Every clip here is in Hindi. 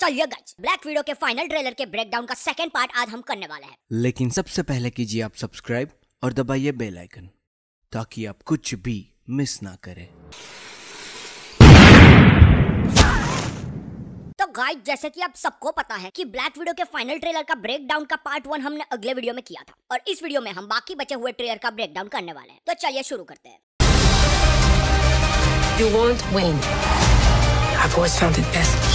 चलिए गाइस ब्लैक वीडियो के फाइनल ट्रेलर के ब्रेकडाउन का सेकंड पार्ट आज हम करने वाले हैं लेकिन सबसे पहले कीजिए आप सब्सक्राइब और दबाइए बेल आइकन ताकि आप कुछ भी मिस ना करें तो गाइस जैसे कि आप सबको पता है कि ब्लैक वीडियो के फाइनल ट्रेलर का ब्रेकडाउन का पार्ट वन हमने अगले वीडियो में किया था और इस वीडियो में हम बाकी बचे हुए ट्रेलर का ब्रेकडाउन करने वाले हैं तो चलिए शुरू करते हैं You won't win. I've always found it best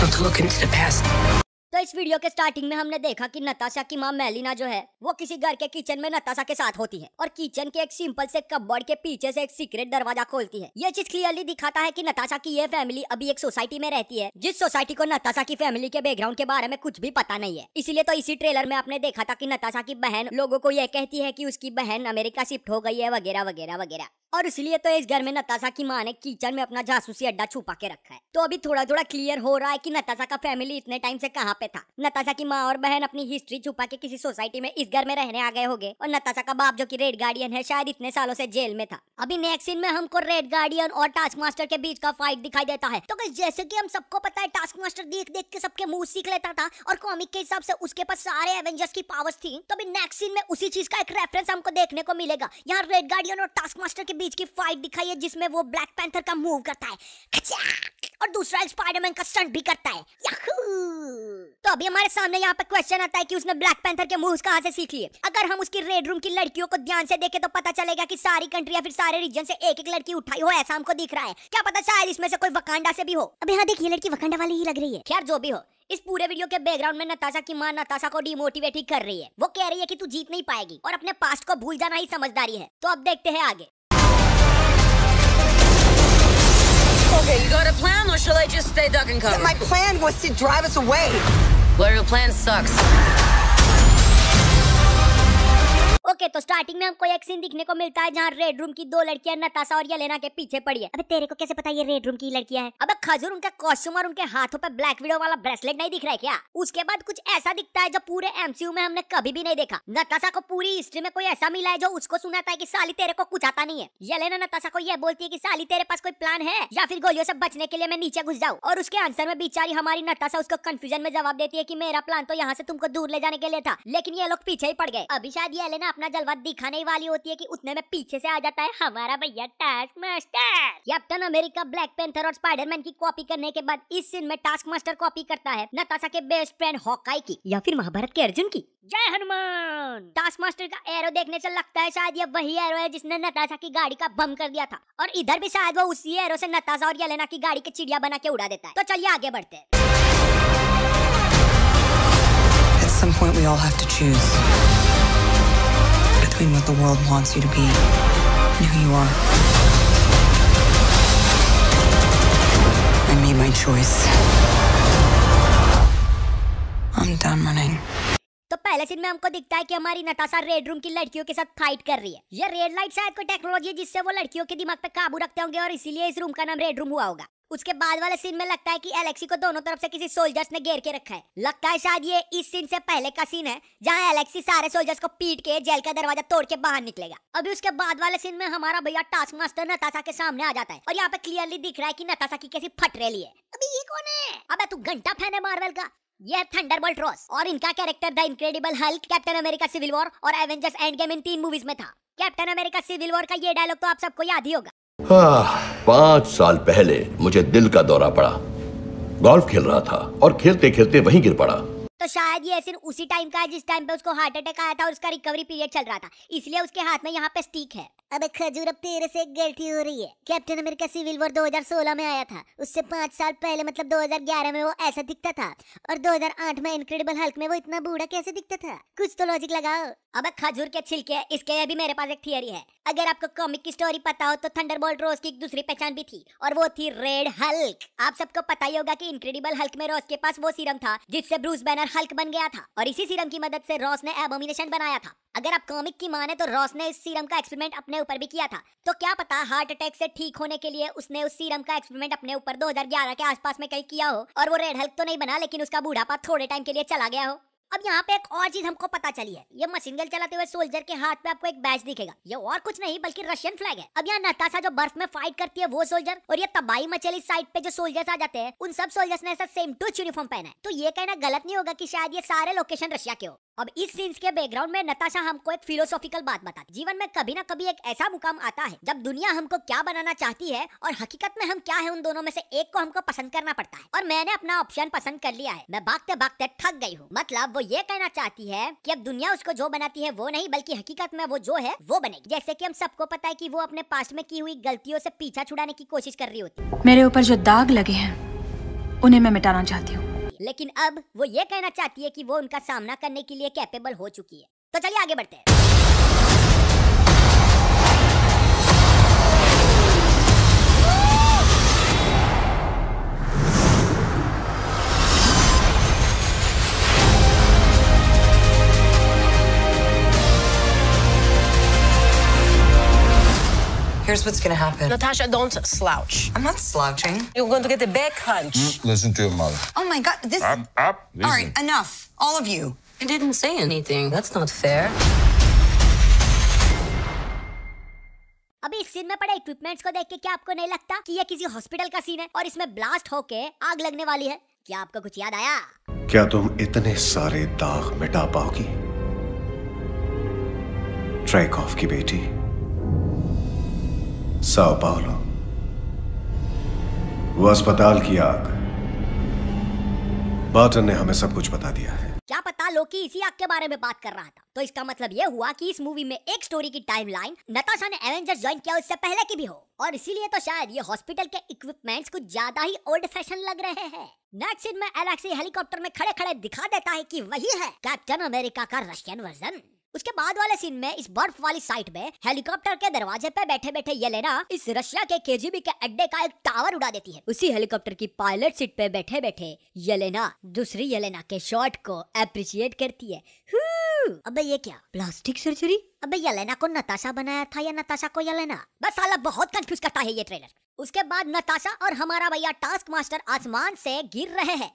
not to look into the past. इस वीडियो के स्टार्टिंग में हमने देखा कि नताशा की माँ मेलिना जो है वो किसी घर के किचन में नताशा के साथ होती है और किचन के एक सिंपल से कबर्ड के पीछे से एक सीक्रेट दरवाजा खोलती है ये चीज क्लियरली दिखाता है कि नताशा की ये फैमिली अभी एक सोसाइटी में रहती है जिस सोसाइटी को नताशा की फैमिली के बैकग्राउंड के बारे में कुछ भी पता नहीं है इसीलिए तो इसी ट्रेलर में आपने देखा था की नताशा की बहन लोगो को यह कहती है की उसकी बहन अमेरिका शिफ्ट हो गई है वगैरह वगैरह वगैरह और इसलिए तो इस घर में नताशा की माँ ने किचन में अपना जासूसी अड्डा छुपा के रखा है तो अभी थोड़ा थोड़ा क्लियर हो रहा है कि नताशा का फैमिली इतने टाइम से कहाँ पे था नताशा की माँ और बहन अपनी हिस्ट्री छुपा के किसी सोसाइटी में इस घर में रहने आ गए होंगे और नताशा का बाप जो की रेड गार्डियन है शायद इतने सालों से जेल में था अभी नेक्स्ट सीन में हमको रेड गार्डियन और टास्क मास्टर के बीच का फाइट दिखाई देता है तो जैसे की हम सबको पता है टास्क मास्टर देख देख के सबके मुंह सीख लेता था और कॉमिक के हिसाब से उसके पास सारे एवेंजर्स की पावर्स थी तो अभी नेक्स्ट सीन में उसी चीज का एक रेफरेंस हमको देखने को मिलेगा यहाँ रेड गार्डियन और टास्क मास्टर के बीच की फाइट दिखाई है जिसमें वो ब्लैक पैंथर का मूव करता है और दूसरा स्पाइडरमैन का स्टंट भी करता है याहू तो अभी हमारे सामने यहाँ पे क्वेश्चन आता है कि उसने ब्लैक पैंथर के मूव्स कहाँ से सीख लिए अगर हम उसकी रेड रूम की लड़कियों को ध्यान से देखें तो पता चलेगा कि सारी कंट्री या फिर सारे रीजन से एक एक लड़की उठाई हो ऐसा हमको दिख रहा है क्या पता शायद इसमें से कोई वकांडा से भी हो अभी हाँ देखिए लड़की वकांडा वाली ही लग रही है खैर जो भी हो इस पूरे वीडियो के बैकग्राउंड में नताशा की मां नताशा को डिमोटिवेट ही कर रही है वो कह रही है कि तू जीत नहीं पाएगी और अपने पास्ट को भूल जाना ही समझदारी है तो अब देखते हैं आगे Okay, you got a plan or I just stay duck and cover? my plan was to drive us away. Well, your plan sucks. Okay तो स्टार्टिंग में हमको एक सीन दिखने को मिलता है जहाँ रेड रूम की दो लड़कियां नताशा और येलेना के पीछे पड़ी है अबे तेरे को कैसे पता ये रेड रूम की लड़कियां है अबे खजूर उनका कॉस्ट्यूम और उनके हाथों पर ब्लैक विडो वाला ब्रेसलेट नहीं दिख रहा है क्या उसके बाद कुछ ऐसा दिखता है जो पूरे एमसीयू में हमने कभी भी नहीं देखा नताशा को पूरी हिस्ट्री में कोई ऐसा मिला है जो उसको सुनाता है की साली तेरे को कुछ आता नहीं है येलेना नताशा को यह बोलती है की साली तेरे पास कोई प्लान है या फिर गोलियों से बचने के लिए मैं नीचे घुस जाऊँ और उसके आंसर में बिचारी हमारी नताशा उसको कंफ्यूजन में जवाब देती है की मेरा प्लान तो यहाँ से तुमको दूर ले जाने के लिए था लेकिन ये लोग पीछे ही पड़ गए अभी शायद ये लेना अपना जलवा दिखाने वाली होती है कि उतने में पीछे से आ जाता है हमारा भैया Taskmaster Captain America Black Panther और स्पाइडरमैन की कॉपी करने के बाद इस सीन में टास्क मास्टर कॉपी करता है नताशा के बेस्ट फ्रेंड हॉकाई की या फिर महाभारत के अर्जुन की जय हनुमान टास्क मास्टर का एरो देखने से लगता है शायद ये वही एरो है जिसने नताशा की गाड़ी का बम कर दिया था और इधर भी शायद वो उसी एरो से नताशा और येलेना की गाड़ी के चिड़िया बना के उड़ा देता है तो चलिए आगे बढ़ते हैं At some point we all have to choose. between what the world wants you to be and who you are. I made my choice. I'm done running. पहले सीन में हमको दिखता है कि हमारी नताशा रेड रूम की लड़कियों के साथ फाइट कर रही है ये रेड लाइट शायद कोई टेक्नोलॉजी है जिससे वो लड़कियों के दिमाग पे काबू रखते होंगे और इसीलिए इस रूम का नाम रेड रूम हुआ होगा उसके बाद वाले सीन में लगता है कि एलेक्सी को दोनों तरफ से किसी सोल्जर्स ने घेर के रखा है लगता है शायद ये इस सीन से पहले का सीन है जहाँ एलेक्सी सारे सोल्जर्स को पीट के जेल का दरवाजा तोड़ के बाहर निकलेगा अभी उसके बाद वाले सीन में हमारा भैया टास्क मास्टर नताशा के सामने आ जाता है और यहाँ पे क्लियरली दिख रहा है की नताशा की कैसी फट रही है अभी ये कौन है अब तू घंटा फैन है मार्वल का ये थंडरबोल्ट रॉस और इनका character the Incredible Hulk Captain America Civil War और एवेंजर्स एंड गेम इन तीन मूवीज में था कैप्टन अमेरिका सिविल वॉर का ये डायलॉग तो आप सबको याद ही होगा पाँच साल पहले मुझे दिल का दौरा पड़ा गोल्फ खेल रहा था और खेलते खेलते वहीं गिर पड़ा तो शायद ये सिर्फ उसी टाइम का है जिस टाइम पे उसको हार्ट अटैक आया था और उसका रिकवरी पीरियड चल रहा था इसलिए उसके हाथ में यहाँ पे स्टीक है अबे खजूर अब तेरे से गलती हो रही है कैप्टन अमेरिका सिविल वॉर 2016 में आया था उससे पाँच साल पहले मतलब 2011 में वो ऐसा दिखता था और 2008 में इनक्रेडिबल हल्क में वो इतना बूढ़ा कैसे दिखता था कुछ तो लॉजिक लगाओ अब खजूर के छिलके इसके भी मेरे पास एक थियरी है अगर आपको कॉमिक की स्टोरी पता हो तो थंडरबोल्ट रोज की एक दूसरी पहचान भी थी और वो थी रेड हल्क आप सबको पता ही होगा कि इनक्रेडिबल हल्क में रॉस के पास वो सीरम था जिससे ब्रूस बैनर हल्क बन गया था और इसी सीरम की मदद से रॉस ने एबोमिनेशन बनाया था अगर आप कॉमिक की माने तो रॉस ने इस सीरम का एक्सपेरिमेंट अपने ऊपर भी किया था तो क्या पता हार्ट अटैक से ठीक होने के लिए उसने उस सीरम का एक्सपेरिमेंट अपने ऊपर 2011 के आसपास में कहीं किया हो और वो रेड हल्क तो नहीं बना लेकिन उसका बूढ़ापा थोड़े टाइम के लिए चला गया हो अब यहाँ पे एक और चीज हमको पता चली है ये मशीन गन चलाते हुए सोल्जर के हाथ पे आपको एक बैच दिखेगा ये और कुछ नहीं बल्कि रशियन फ्लैग है अब यहाँ नताशा जो बर्फ में फाइट करती है वो सोल्जर और ये तबाही मचली साइड पे जो सोल्जर्स आ जाते हैं उन सब सोल्जर्स ने ऐसा सेम टू यूनिफॉर्म पहना है तो ये कहना गलत नहीं होगा की शायद ये सारे लोकेशन रशिया के हो अब इस सीन्स के बैकग्राउंड में नताशा हमको एक फिलोसॉफिकल बात बताती जीवन में कभी ना कभी एक ऐसा मुकाम आता है जब दुनिया हमको क्या बनाना चाहती है और हकीकत में हम क्या है उन दोनों में से एक को हमको पसंद करना पड़ता है और मैंने अपना ऑप्शन पसंद कर लिया है मैं भागते भागते थक गई हूँ मतलब वो ये कहना चाहती है कि अब दुनिया उसको जो बनाती है वो नहीं बल्कि हकीकत में वो जो है वो बनेगी जैसे कि हम सबको पता है कि वो अपने पास्ट में की हुई गलतियों से पीछा छुड़ाने की कोशिश कर रही होती मेरे ऊपर जो दाग लगे हैं उन्हें मैं मिटाना चाहती हूँ लेकिन अब वो ये कहना चाहती है कि वो उनका सामना करने के लिए कैपेबल हो चुकी है तो चलिए आगे बढ़ते हैं Here's what's gonna happen. Natasha, don't slouch. I'm not slouching. You're going to get a back hunch. Mm, listen to your mother. Oh my God, this. Up, up. Listen. All right, enough, all of you. I didn't say anything. That's not fair. अभी इस सीन में पड़े इक्विपमेंट्स को देख के क्या आपको नहीं लगता कि ये किसी हॉस्पिटल का सीन है और इसमें ब्लास्ट होके आग लगने वाली है क्या आपको कुछ याद आया क्या तुम इतने सारे दाग मिटा पाओगी ट्रैक ऑफ की बेटी साओ पावलो वो अस्पताल की आग बाटन ने हमें सब कुछ बता दिया है क्या पता लोकी इसी आग के बारे में बात कर रहा था तो इसका मतलब ये हुआ कि इस मूवी में एक स्टोरी की टाइमलाइन नताशा ने एवेंजर्स ज्वाइन किया उससे पहले की भी हो और इसीलिए तो शायद ये हॉस्पिटल के इक्विपमेंट्स कुछ ज्यादा ही ओल्ड फैशन लग रहे हैं नेक्स्ट सीन में एलेक्सी हेलीकॉप्टर e में खड़े खड़े दिखा देता है कि वही है कैप्टन अमेरिका का रशियन वर्जन उसके बाद वाले सीन में इस बर्फ वाली साइट में हेलीकॉप्टर के दरवाजे पे बैठे बैठे येलेना इस रशिया के केजीबी के अड्डे का एक टावर उड़ा देती है उसी हेलीकॉप्टर की पायलट सीट पे बैठे बैठे येलेना दूसरी येलेना के शॉट को अप्रिशिएट करती है अबे ये क्या प्लास्टिक सर्जरी अबे येना को नताशा बनाया था या नताशा को येना बस साला बहुत कंफ्यूज करता है ये ट्रेलर उसके बाद नताशा और हमारा भैया टास्क मास्टर आसमान से गिर रहे हैं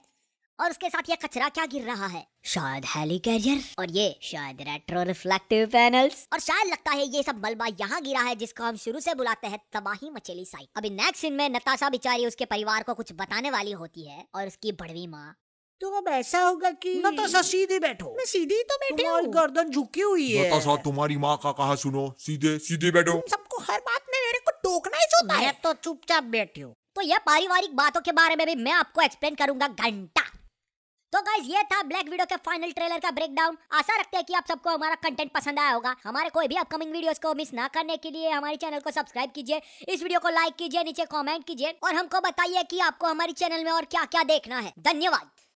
और उसके साथ ये कचरा क्या गिर रहा है शायद हेली कैरियर और ये शायद रेट्रो रिफ्लेक्टिव पैनल्स और शायद लगता है ये सब बल्बा यहाँ गिरा है जिसको हम शुरू से बुलाते हैं तबाही मचेली साइट अभी नेक्स्ट सीन में नताशा बिचारी उसके परिवार को कुछ बताने वाली होती है और उसकी बड़वी माँ तो अब ऐसा होगा कि नताशा सीधे बैठो मैं सीधी तो बैठी तुम्हारी गर्दन झुकी हुई है नताशा तुम्हारी माँ का कहा सुनो सीधे सीधे बैठो सबको हर बात में मेरे को टोकना ही चाहता है तो चुपचाप बैठे हो तो यह पारिवारिक बातों के बारे में भी मैं आपको एक्सप्लेन करूंगा घंटा तो गाइज ये था ब्लैक वीडियो के फाइनल ट्रेलर का ब्रेकडाउन आशा रखते हैं कि आप सबको हमारा कंटेंट पसंद आया होगा हमारे कोई भी अपकमिंग वीडियोस को मिस ना करने के लिए हमारे चैनल को सब्सक्राइब कीजिए इस वीडियो को लाइक कीजिए नीचे कमेंट कीजिए और हमको बताइए कि आपको हमारे चैनल में और क्या क्या देखना है धन्यवाद